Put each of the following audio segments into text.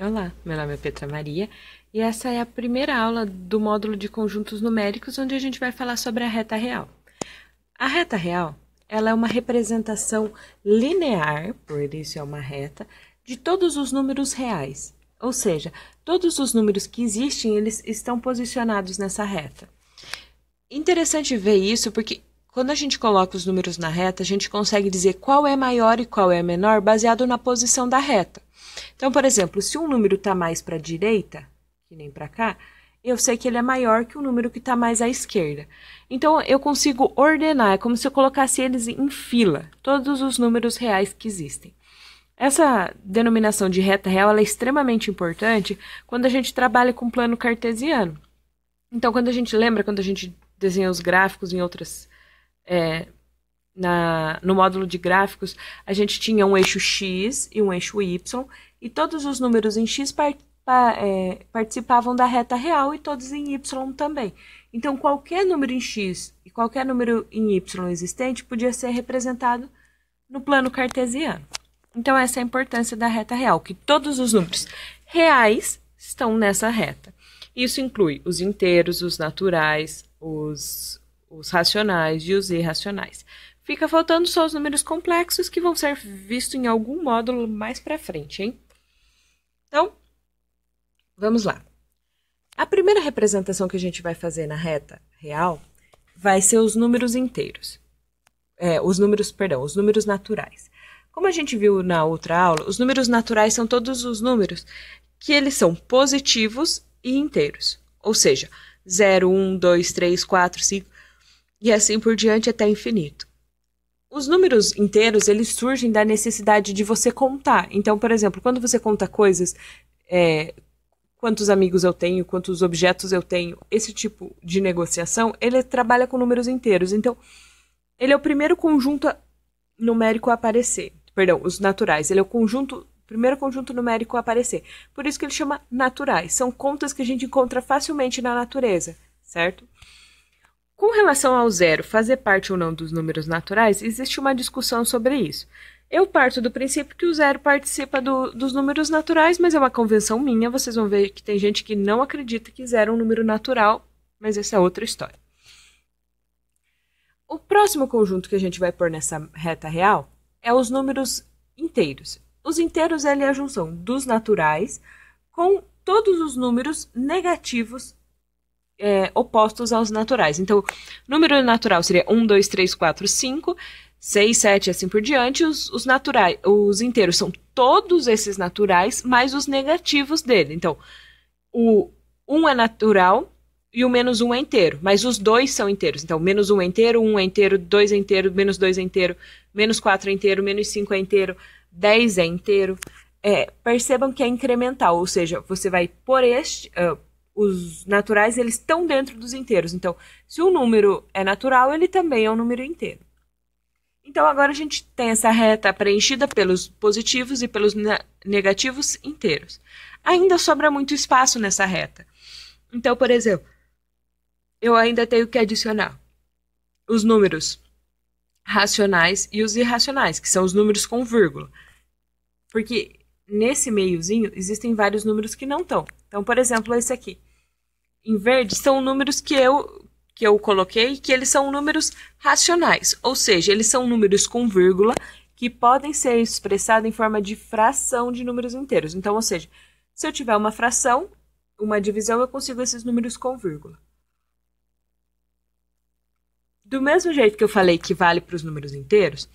Olá, meu nome é Petra Maria e essa é a primeira aula do módulo de conjuntos numéricos, onde a gente vai falar sobre a reta real. A reta real ela é uma representação linear, por isso é uma reta, de todos os números reais. Ou seja, todos os números que existem, eles estão posicionados nessa reta. Interessante ver isso porque quando a gente coloca os números na reta, a gente consegue dizer qual é maior e qual é menor baseado na posição da reta. Então, por exemplo, se um número está mais para a direita, que nem para cá, eu sei que ele é maior que o número que está mais à esquerda. Então, eu consigo ordenar, é como se eu colocasse eles em fila, todos os números reais que existem. Essa denominação de reta real é extremamente importante quando a gente trabalha com plano cartesiano. Então, quando a gente lembra, quando a gente desenha os gráficos em outras é, na, no módulo de gráficos, a gente tinha um eixo X e um eixo Y, e todos os números em X par, é, participavam da reta real e todos em Y também. Então, qualquer número em X e qualquer número em Y existente podia ser representado no plano cartesiano. Então, essa é a importância da reta real, que todos os números reais estão nessa reta. Isso inclui os inteiros, os naturais, os os racionais e os irracionais. Fica faltando só os números complexos que vão ser vistos em algum módulo mais para frente, hein? Então, vamos lá. A primeira representação que a gente vai fazer na reta real vai ser os números inteiros. É, os números, perdão, os números naturais. Como a gente viu na outra aula, os números naturais são todos os números que eles são positivos e inteiros. Ou seja, 0, 1, 2, 3, 4, 5 e assim por diante até infinito. Os números inteiros, eles surgem da necessidade de você contar. Então, por exemplo, quando você conta coisas, é, quantos amigos eu tenho, quantos objetos eu tenho, esse tipo de negociação, ele trabalha com números inteiros. Então, ele é o primeiro conjunto numérico a aparecer. Perdão, os naturais. Ele é o conjunto primeiro conjunto numérico a aparecer. Por isso que ele chama naturais. São contas que a gente encontra facilmente na natureza, certo? Com relação ao zero, fazer parte ou não dos números naturais, existe uma discussão sobre isso. Eu parto do princípio que o zero participa do, dos números naturais, mas é uma convenção minha. Vocês vão ver que tem gente que não acredita que zero é um número natural, mas essa é outra história. O próximo conjunto que a gente vai pôr nessa reta real é os números inteiros. Os inteiros é a junção dos naturais com todos os números negativos é, opostos aos naturais. Então, número natural seria 1, 2, 3, 4, 5, 6, 7 e assim por diante. Os, os naturais, os inteiros são todos esses naturais, mais os negativos dele. Então, o 1 é natural e o menos 1 é inteiro, mas os dois são inteiros. Então, menos 1 é inteiro, 1 é inteiro, 2 é inteiro, menos 2 é inteiro, menos 4 é inteiro, menos 5 é inteiro, 10 é inteiro. É, percebam que é incremental, ou seja, você vai por este, uh, os naturais eles estão dentro dos inteiros. Então, se um número é natural, ele também é um número inteiro. Então, agora a gente tem essa reta preenchida pelos positivos e pelos negativos inteiros. Ainda sobra muito espaço nessa reta. Então, por exemplo, eu ainda tenho que adicionar os números racionais e os irracionais, que são os números com vírgula. Porque nesse meiozinho existem vários números que não estão. Então, por exemplo, esse aqui em verde são números que eu que eu coloquei, que eles são números racionais, ou seja, eles são números com vírgula que podem ser expressados em forma de fração de números inteiros. Então, ou seja, se eu tiver uma fração, uma divisão, eu consigo esses números com vírgula. Do mesmo jeito que eu falei que vale para os números inteiros,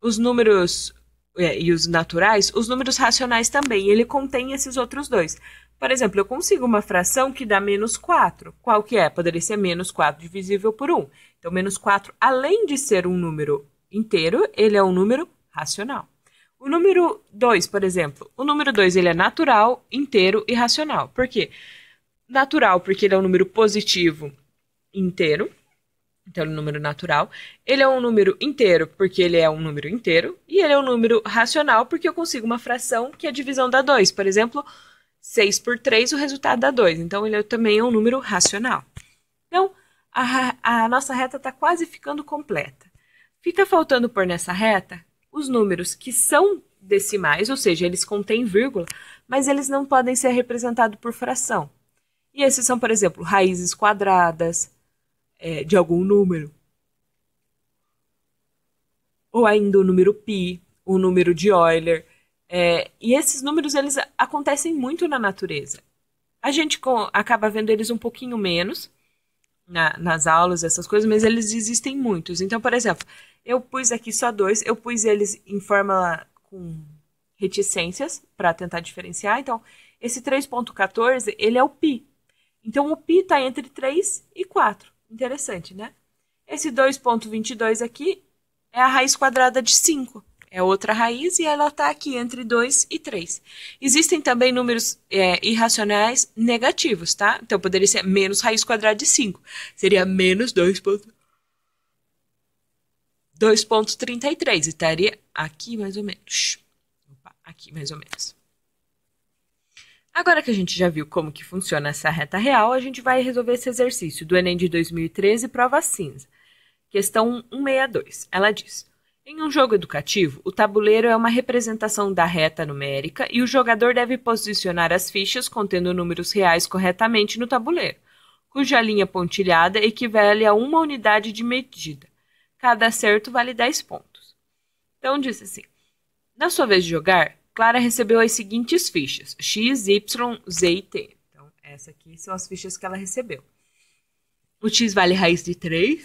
os números é, e os naturais, os números racionais também, ele contém esses outros dois. Por exemplo, eu consigo uma fração que dá menos 4. Qual que é? Poderia ser menos 4 divisível por 1. Então, menos 4, além de ser um número inteiro, ele é um número racional. O número 2, por exemplo, o número 2 ele é natural, inteiro e racional. Por quê? Natural, porque ele é um número positivo inteiro, então é um número natural. Ele é um número inteiro, porque ele é um número inteiro. E ele é um número racional, porque eu consigo uma fração que é a divisão da 2. Por exemplo, 6 por 3, o resultado dá 2. Então, ele é também é um número racional. Então, a, a nossa reta está quase ficando completa. Fica faltando pôr nessa reta os números que são decimais, ou seja, eles contêm vírgula, mas eles não podem ser representados por fração. E esses são, por exemplo, raízes quadradas é, de algum número. Ou ainda o número π, o número de Euler. É, e esses números eles acontecem muito na natureza. A gente com, acaba vendo eles um pouquinho menos na, nas aulas, essas coisas, mas eles existem muitos. Então, por exemplo, eu pus aqui só dois, eu pus eles em forma com reticências para tentar diferenciar. Então, esse 3.14, ele é o pi. Então, o pi está entre 3 e 4. Interessante, né? Esse 2.22 aqui é a raiz quadrada de 5 é outra raiz e ela está aqui entre 2 e 3. Existem também números é, irracionais negativos, tá? Então poderia ser menos raiz quadrada de 5. Seria menos 2. 2.33 e estaria aqui mais ou menos. Opa, aqui mais ou menos. Agora que a gente já viu como que funciona essa reta real, a gente vai resolver esse exercício do Enem de 2013, prova cinza. Questão 162. Ela diz: em um jogo educativo, o tabuleiro é uma representação da reta numérica e o jogador deve posicionar as fichas contendo números reais corretamente no tabuleiro, cuja linha pontilhada equivale a uma unidade de medida. Cada acerto vale 10 pontos. Então disse assim: Na sua vez de jogar, Clara recebeu as seguintes fichas: X, Y, Z e T. Então, essas aqui são as fichas que ela recebeu. O X vale raiz de 3,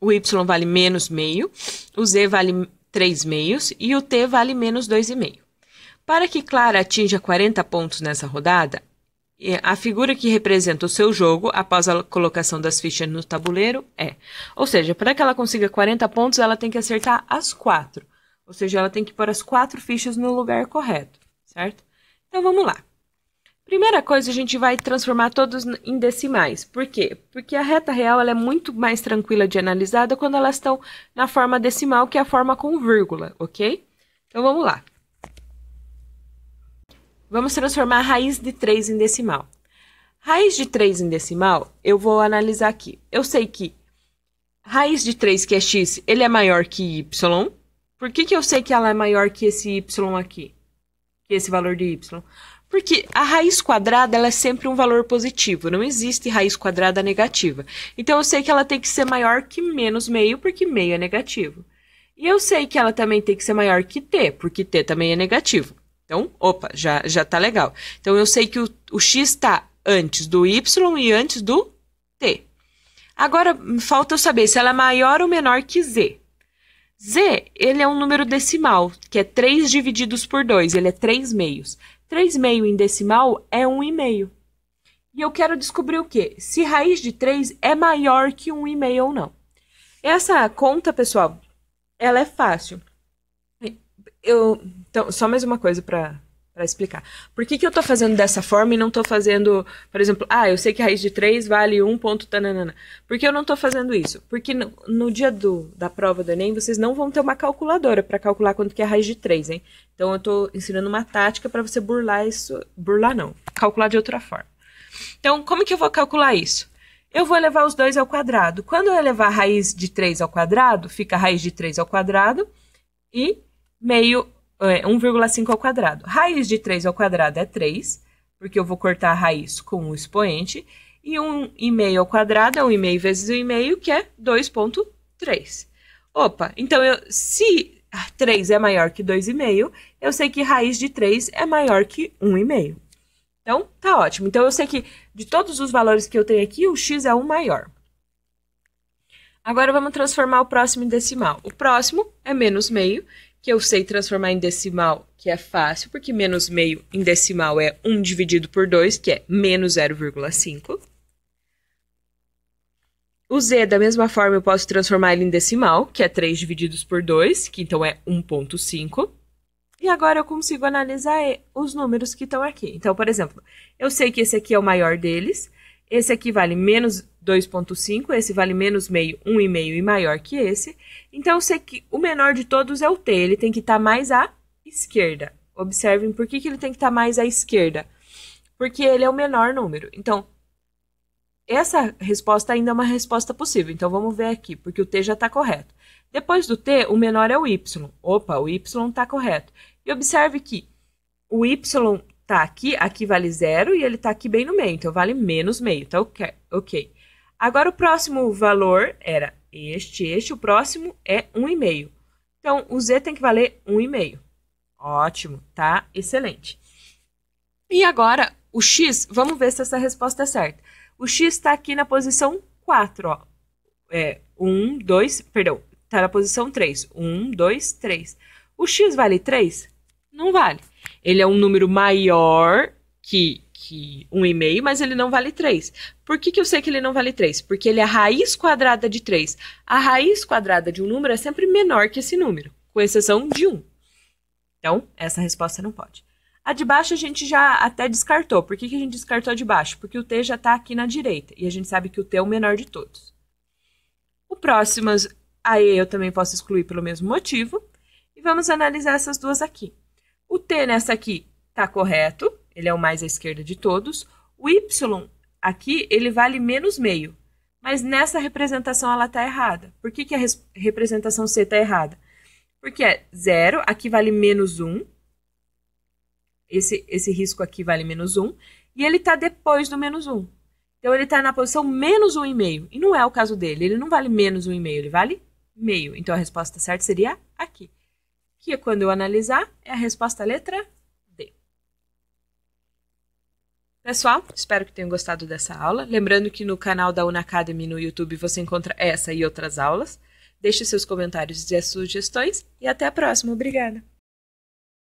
o y vale menos meio, o z vale 3 meios e o t vale menos 2,5. Para que Clara atinja 40 pontos nessa rodada, é, a figura que representa o seu jogo após a colocação das fichas no tabuleiro é. Ou seja, para que ela consiga 40 pontos, ela tem que acertar as quatro. Ou seja, ela tem que pôr as quatro fichas no lugar correto, certo? Então vamos lá. Primeira coisa, a gente vai transformar todos em decimais. Por quê? Porque a reta real é muito mais tranquila de analisada quando elas estão na forma decimal, que é a forma com vírgula, ok? Então vamos lá. Vamos transformar a raiz de 3 em decimal. Raiz de 3 em decimal, eu vou analisar aqui. Eu sei que raiz de 3, que é x, ele é maior que y. Por que, que eu sei que ela é maior que esse y aqui? Que esse valor de y? Porque a raiz quadrada ela é sempre um valor positivo, não existe raiz quadrada negativa. Então eu sei que ela tem que ser maior que menos meio, porque meio é negativo. E eu sei que ela também tem que ser maior que t, porque t também é negativo. Então, opa, já, já tá legal. Então eu sei que o, o x está antes do y e antes do t. Agora hum, falta eu saber se ela é maior ou menor que z. Z, ele é um número decimal, que é 3 divididos por 2, ele é 3 meios. 3,5 em decimal é 1,5. E eu quero descobrir o quê? Se raiz de 3 é maior que 1,5 ou não. Essa conta, pessoal, ela é fácil. Eu, então, só mais uma coisa para para explicar. Por que, que eu estou fazendo dessa forma e não estou fazendo, por exemplo, ah, eu sei que raiz de 3 vale 1 ponto tananana. Por que eu não estou fazendo isso? Porque no, no, dia do, da prova do Enem, vocês não vão ter uma calculadora para calcular quanto que é a raiz de 3, hein? Então eu estou ensinando uma tática para você burlar isso, burlar não, calcular de outra forma. Então, como que eu vou calcular isso? Eu vou levar os dois ao quadrado. Quando eu levar a raiz de 3 ao quadrado, fica a raiz de 3 ao quadrado e meio é, 1,5 ao quadrado. Raiz de 3 ao quadrado é 3, porque eu vou cortar a raiz com o expoente. E 1,5 ao quadrado é 1,5 vezes 1,5, que é 2,3. Opa, então eu, se 3 é maior que 2,5, eu sei que raiz de 3 é maior que 1,5. Então, tá ótimo. Então, eu sei que de todos os valores que eu tenho aqui, o x é o maior. Agora, vamos transformar o próximo em decimal. O próximo é menos meio, que eu sei transformar em decimal, que é fácil, porque menos meio em decimal é 1 dividido por 2, que é menos 0,5. O z, da mesma forma, eu posso transformar ele em decimal, que é 3 divididos por 2, que então é 1,5. E agora eu consigo analisar os números que estão aqui. Então, por exemplo, eu sei que esse aqui é o maior deles, esse aqui vale menos 2,5, esse vale menos meio, 1,5 e maior que esse. Então, eu sei que o menor de todos é o T, ele tem que estar tá mais à esquerda. Observem por que, que ele tem que estar tá mais à esquerda. Porque ele é o menor número. Então, essa resposta ainda é uma resposta possível. Então, vamos ver aqui, porque o T já está correto. Depois do T, o menor é o Y. Opa, o Y está correto. E observe que o Y está aqui, aqui vale zero, e ele está aqui bem no meio. Então, vale menos meio. Tá ok. okay. Agora o próximo valor era este, este, o próximo é 1,5. Então, o Z tem que valer 1,5. Ótimo, tá? Excelente. E agora, o X, vamos ver se essa resposta é certa. O X está aqui na posição 4, ó. É, 1, 2, perdão, está na posição 3. 1, 2, 3. O X vale 3? Não vale. Ele é um número maior que que um e meio, mas ele não vale 3. Por que, que eu sei que ele não vale 3? Porque ele é a raiz quadrada de 3. A raiz quadrada de um número é sempre menor que esse número, com exceção de 1. Então, essa resposta não pode. A de baixo a gente já até descartou. Por que, que a gente descartou a de baixo? Porque o T já está aqui na direita, e a gente sabe que o T é o menor de todos. O próximo, a E eu também posso excluir pelo mesmo motivo. E vamos analisar essas duas aqui. O T nessa aqui está correto, ele é o mais à esquerda de todos. O Y, aqui, ele vale menos meio. Mas nessa representação ela está errada. Por que, que a representação C está errada? Porque é zero, aqui vale menos um. Esse, esse risco aqui vale menos um. E ele está depois do menos um. Então ele está na posição menos um e meio. E não é o caso dele. Ele não vale menos um e meio, ele vale meio. Então a resposta certa seria aqui. Que é quando eu analisar, é a resposta letra Pessoal, espero que tenham gostado dessa aula. Lembrando que no canal da Unacademy no YouTube você encontra essa e outras aulas. Deixe seus comentários e as sugestões e até a próxima. Obrigada!